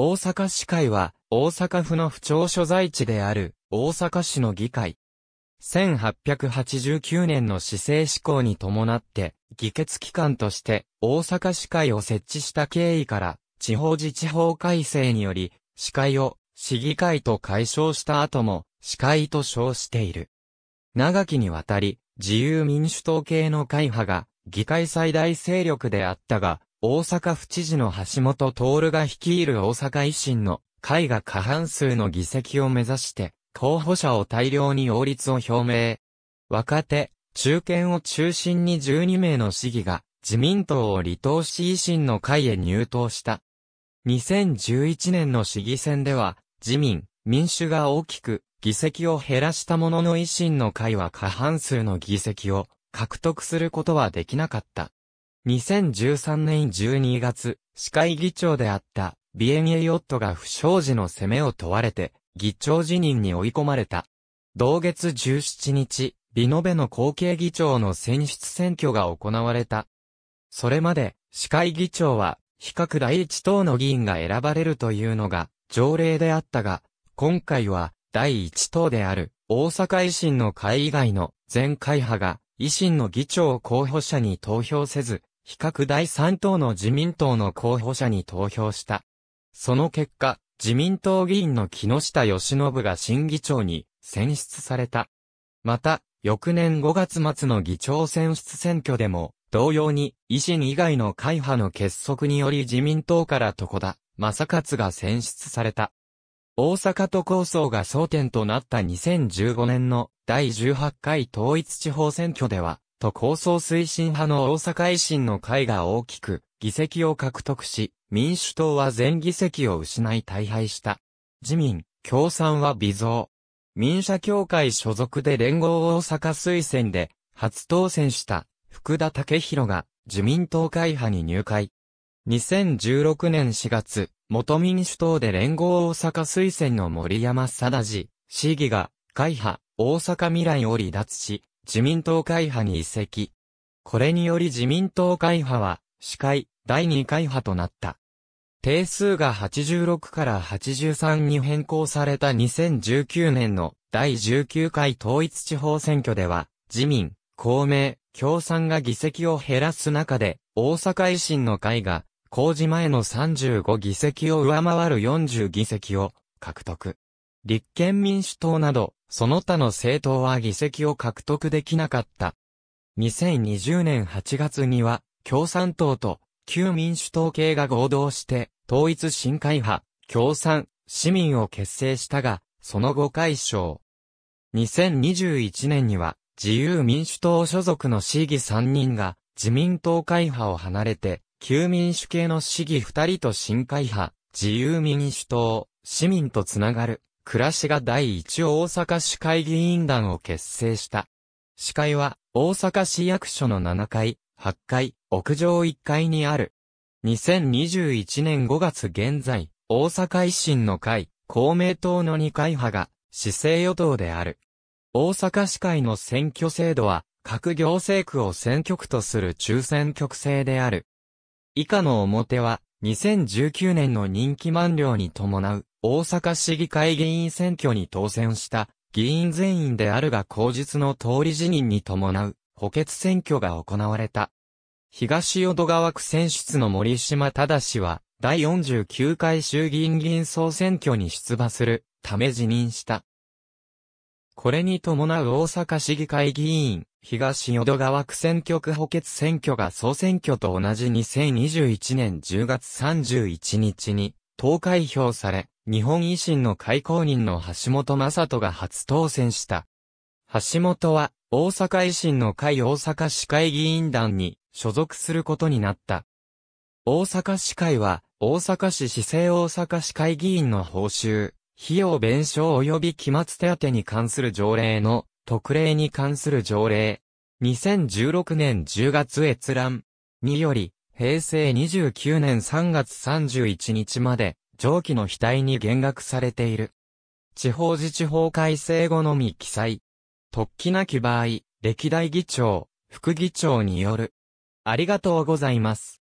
大阪市会は、大阪府の府庁所在地である、大阪市の議会。1889年の市政施行に伴って、議決機関として、大阪市会を設置した経緯から、地方自治法改正により、市会を、市議会と解消した後も、市会と称している。長きにわたり、自由民主党系の会派が、議会最大勢力であったが、大阪府知事の橋本徹が率いる大阪維新の会が過半数の議席を目指して、候補者を大量に擁立を表明。若手、中堅を中心に12名の市議が自民党を離党し維新の会へ入党した。2011年の市議選では、自民、民主が大きく議席を減らしたものの維新の会は過半数の議席を獲得することはできなかった。2013年12月、司会議長であった、ビエンエオットが不祥事の攻めを問われて、議長辞任に追い込まれた。同月17日、リノベの後継議長の選出選挙が行われた。それまで、司会議長は、比較第一党の議員が選ばれるというのが、条例であったが、今回は、第一党である、大阪維新の会以外の全会派が、維新の議長候補者に投票せず、比較第3党の自民党の候補者に投票した。その結果、自民党議員の木下義信が新議長に選出された。また、翌年5月末の議長選出選挙でも、同様に、維新以外の会派の結束により自民党から床田、正勝が選出された。大阪都構想が争点となった2015年の第18回統一地方選挙では、と構想推進派の大阪維新の会が大きく議席を獲得し、民主党は全議席を失い大敗した。自民、共産は微増。民社協会所属で連合大阪推薦で初当選した福田武宏が自民党会派に入会。2016年4月、元民主党で連合大阪推薦の森山貞治、市議が会派大阪未来を離脱し、自民党会派に移籍。これにより自民党会派は、司会、第2会派となった。定数が86から83に変更された2019年の第19回統一地方選挙では、自民、公明、共産が議席を減らす中で、大阪維新の会が、公示前の35議席を上回る40議席を獲得。立憲民主党など、その他の政党は議席を獲得できなかった。2020年8月には、共産党と旧民主党系が合同して、統一新会派、共産、市民を結成したが、その後解消。2021年には、自由民主党所属の市議3人が、自民党会派を離れて、旧民主系の市議2人と新会派、自由民主党、市民とつながる暮らしが第一大阪市会議員団を結成した。司会は、大阪市役所の7階、8階、屋上1階にある。2021年5月現在、大阪維新の会、公明党の2会派が、市政与党である。大阪市会の選挙制度は、各行政区を選挙区とする抽選局制である。以下の表は、2019年の任期満了に伴う、大阪市議会議員選挙に当選した議員全員であるが口述の通り辞任に伴う補欠選挙が行われた。東淀川区選出の森島氏は第49回衆議院議員総選挙に出馬するため辞任した。これに伴う大阪市議会議員、東淀川区選挙区補欠選挙が総選挙と同じ2021年10月31日に投開票され、日本維新の会公認の橋本正人が初当選した。橋本は、大阪維新の会大阪市会議員団に所属することになった。大阪市会は、大阪市市政大阪市会議員の報酬、費用弁償及び期末手当に関する条例の特例に関する条例。2016年10月閲覧により、平成29年3月31日まで、上記の額に減額されている。地方自治法改正後のみ記載。突起なき場合、歴代議長、副議長による。ありがとうございます。